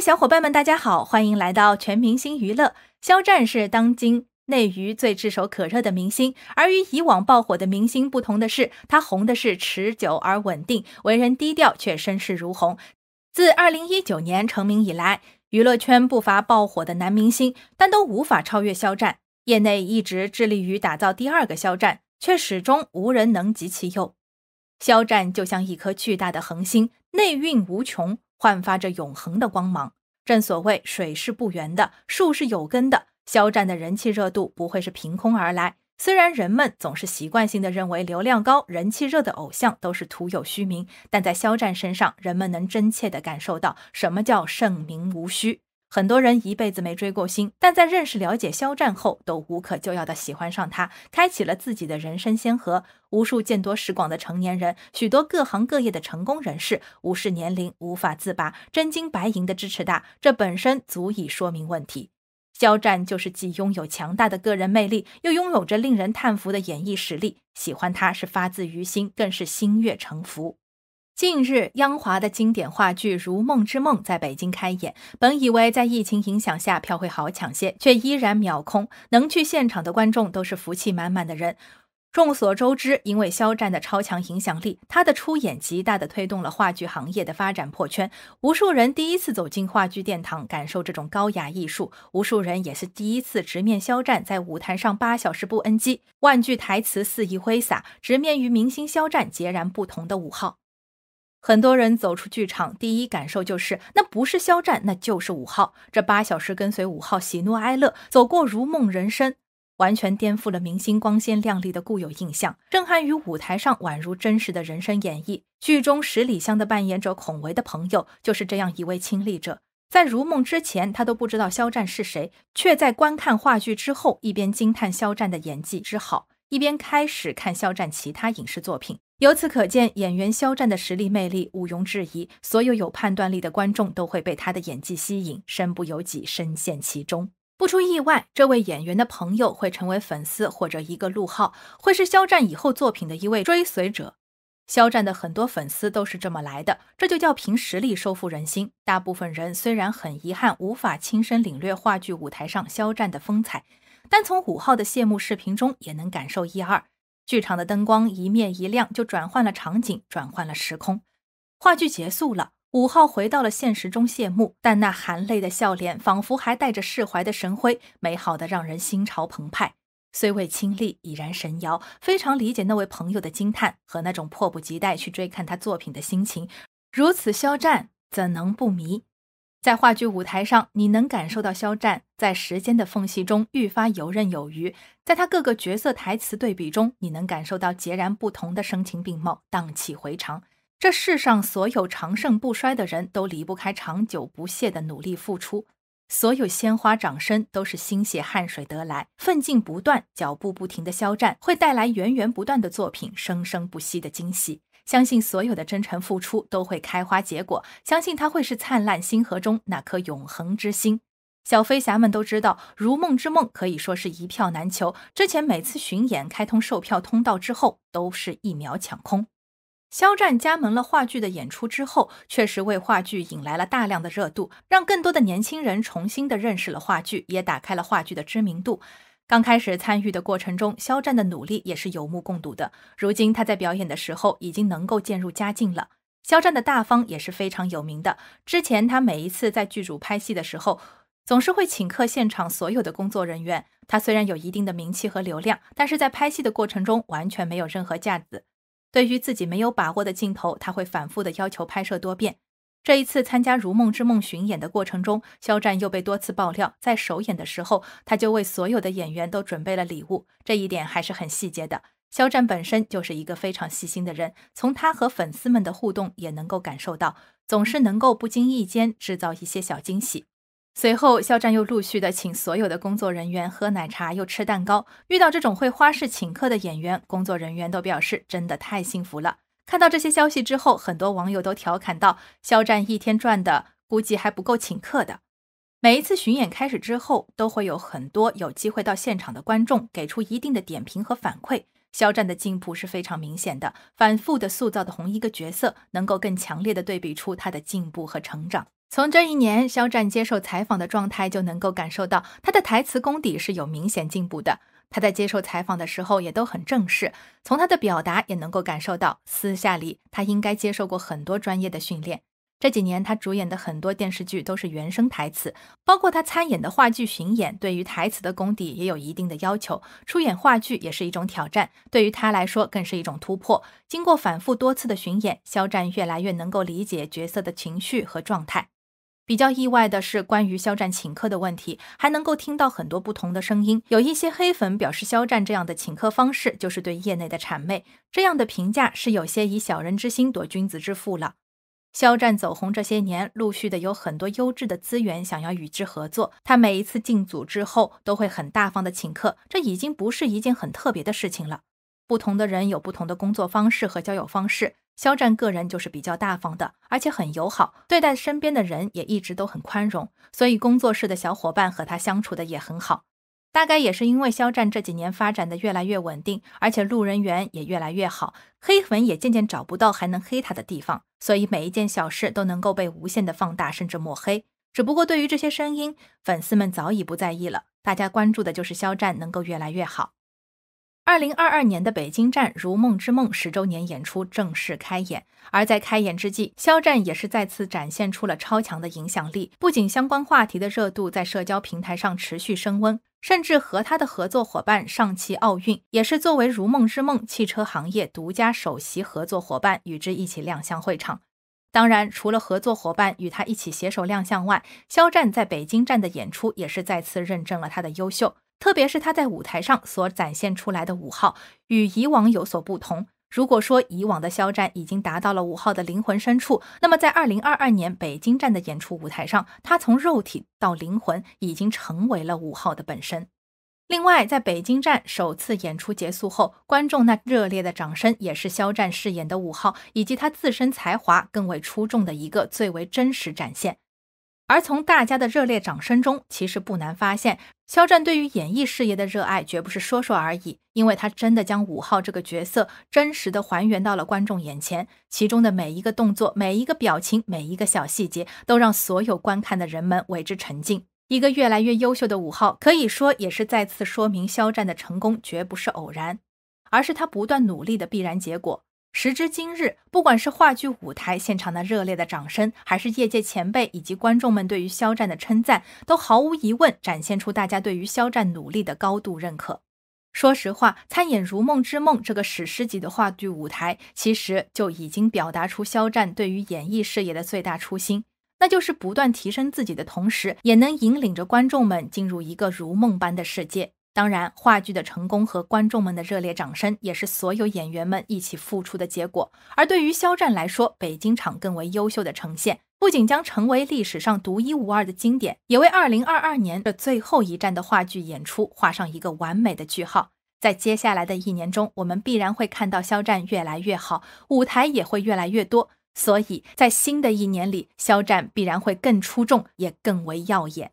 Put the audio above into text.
小伙伴们，大家好，欢迎来到全明星娱乐。肖战是当今内娱最炙手可热的明星，而与以往爆火的明星不同的是，他红的是持久而稳定，为人低调却声势如虹。自2019年成名以来，娱乐圈不乏爆火的男明星，但都无法超越肖战。业内一直致力于打造第二个肖战，却始终无人能及其右。肖战就像一颗巨大的恒星，内蕴无穷，焕发着永恒的光芒。正所谓水是不圆的，树是有根的。肖战的人气热度不会是凭空而来。虽然人们总是习惯性的认为流量高、人气热的偶像都是徒有虚名，但在肖战身上，人们能真切的感受到什么叫盛名无虚。很多人一辈子没追过星，但在认识了解肖战后，都无可救药地喜欢上他，开启了自己的人生先河。无数见多识广的成年人，许多各行各业的成功人士，无视年龄，无法自拔，真金白银的支持他，这本身足以说明问题。肖战就是既拥有强大的个人魅力，又拥有着令人叹服的演艺实力，喜欢他是发自于心，更是心悦诚服。近日，央华的经典话剧《如梦之梦》在北京开演。本以为在疫情影响下票会好抢些，却依然秒空。能去现场的观众都是福气满满的人。众所周知，因为肖战的超强影响力，他的出演极大地推动了话剧行业的发展破圈。无数人第一次走进话剧殿堂，感受这种高雅艺术；无数人也是第一次直面肖战在舞台上八小时不 NG，万句台词肆意挥洒，直面与明星肖战截然不同的五号。很多人走出剧场，第一感受就是那不是肖战，那就是五号。这八小时跟随五号喜怒哀乐，走过如梦人生，完全颠覆了明星光鲜亮丽的固有印象，震撼于舞台上宛如真实的人生演绎。剧中十里香的扮演者孔维的朋友就是这样一位亲历者。在如梦之前，他都不知道肖战是谁，却在观看话剧之后，一边惊叹肖战的演技之好，一边开始看肖战其他影视作品。由此可见，演员肖战的实力魅力毋庸置疑。所有有判断力的观众都会被他的演技吸引，身不由己，深陷其中。不出意外，这位演员的朋友会成为粉丝，或者一个路号，会是肖战以后作品的一位追随者。肖战的很多粉丝都是这么来的，这就叫凭实力收服人心。大部分人虽然很遗憾无法亲身领略话剧舞台上肖战的风采，但从五号的谢幕视频中也能感受一二。剧场的灯光一灭一亮，就转换了场景，转换了时空。话剧结束了，五号回到了现实中谢幕，但那含泪的笑脸仿佛还带着释怀的神辉，美好的让人心潮澎湃。虽未亲历，已然神摇，非常理解那位朋友的惊叹和那种迫不及待去追看他作品的心情。如此，肖战怎能不迷？在话剧舞台上，你能感受到肖战在时间的缝隙中愈发游刃有余。在他各个角色台词对比中，你能感受到截然不同的声情并茂、荡气回肠。这世上所有长盛不衰的人都离不开长久不懈的努力付出，所有鲜花掌声都是心血汗水得来。奋进不断、脚步不停的肖战，会带来源源不断的作品，生生不息的惊喜。相信所有的真诚付出都会开花结果，相信它会是灿烂星河中那颗永恒之星。小飞侠们都知道，《如梦之梦》可以说是一票难求，之前每次巡演开通售票通道之后，都是一秒抢空。肖战加盟了话剧的演出之后，确实为话剧引来了大量的热度，让更多的年轻人重新的认识了话剧，也打开了话剧的知名度。刚开始参与的过程中，肖战的努力也是有目共睹的。如今他在表演的时候，已经能够渐入佳境了。肖战的大方也是非常有名的。之前他每一次在剧组拍戏的时候，总是会请客现场所有的工作人员。他虽然有一定的名气和流量，但是在拍戏的过程中完全没有任何架子。对于自己没有把握的镜头，他会反复的要求拍摄多遍。这一次参加《如梦之梦》巡演的过程中，肖战又被多次爆料，在首演的时候，他就为所有的演员都准备了礼物，这一点还是很细节的。肖战本身就是一个非常细心的人，从他和粉丝们的互动也能够感受到，总是能够不经意间制造一些小惊喜。随后，肖战又陆续的请所有的工作人员喝奶茶，又吃蛋糕。遇到这种会花式请客的演员，工作人员都表示真的太幸福了。看到这些消息之后，很多网友都调侃到：“肖战一天赚的估计还不够请客的。”每一次巡演开始之后，都会有很多有机会到现场的观众给出一定的点评和反馈。肖战的进步是非常明显的，反复的塑造的同一个角色，能够更强烈的对比出他的进步和成长。从这一年肖战接受采访的状态，就能够感受到他的台词功底是有明显进步的。他在接受采访的时候也都很正式，从他的表达也能够感受到，私下里他应该接受过很多专业的训练。这几年他主演的很多电视剧都是原声台词，包括他参演的话剧巡演，对于台词的功底也有一定的要求。出演话剧也是一种挑战，对于他来说更是一种突破。经过反复多次的巡演，肖战越来越能够理解角色的情绪和状态。比较意外的是，关于肖战请客的问题，还能够听到很多不同的声音。有一些黑粉表示，肖战这样的请客方式就是对业内的谄媚，这样的评价是有些以小人之心夺君子之腹了。肖战走红这些年，陆续的有很多优质的资源想要与之合作，他每一次进组之后都会很大方的请客，这已经不是一件很特别的事情了。不同的人有不同的工作方式和交友方式。肖战个人就是比较大方的，而且很友好，对待身边的人也一直都很宽容，所以工作室的小伙伴和他相处的也很好。大概也是因为肖战这几年发展的越来越稳定，而且路人缘也越来越好，黑粉也渐渐找不到还能黑他的地方，所以每一件小事都能够被无限的放大甚至抹黑。只不过对于这些声音，粉丝们早已不在意了，大家关注的就是肖战能够越来越好。二零二二年的北京站《如梦之梦》十周年演出正式开演，而在开演之际，肖战也是再次展现出了超强的影响力，不仅相关话题的热度在社交平台上持续升温，甚至和他的合作伙伴上汽奥运也是作为《如梦之梦》汽车行业独家首席合作伙伴与之一起亮相会场。当然，除了合作伙伴与他一起携手亮相外，肖战在北京站的演出也是再次认证了他的优秀。特别是他在舞台上所展现出来的五号，与以往有所不同。如果说以往的肖战已经达到了五号的灵魂深处，那么在二零二二年北京站的演出舞台上，他从肉体到灵魂已经成为了五号的本身。另外，在北京站首次演出结束后，观众那热烈的掌声，也是肖战饰演的五号以及他自身才华更为出众的一个最为真实展现。而从大家的热烈掌声中，其实不难发现，肖战对于演艺事业的热爱绝不是说说而已，因为他真的将五号这个角色真实的还原到了观众眼前，其中的每一个动作、每一个表情、每一个小细节，都让所有观看的人们为之沉浸。一个越来越优秀的五号，可以说也是再次说明肖战的成功绝不是偶然，而是他不断努力的必然结果。时至今日，不管是话剧舞台现场的热烈的掌声，还是业界前辈以及观众们对于肖战的称赞，都毫无疑问展现出大家对于肖战努力的高度认可。说实话，参演《如梦之梦》这个史诗级的话剧舞台，其实就已经表达出肖战对于演艺事业的最大初心，那就是不断提升自己的同时，也能引领着观众们进入一个如梦般的世界。当然，话剧的成功和观众们的热烈掌声，也是所有演员们一起付出的结果。而对于肖战来说，北京场更为优秀的呈现，不仅将成为历史上独一无二的经典，也为二零二二年这最后一站的话剧演出画上一个完美的句号。在接下来的一年中，我们必然会看到肖战越来越好，舞台也会越来越多。所以，在新的一年里，肖战必然会更出众，也更为耀眼。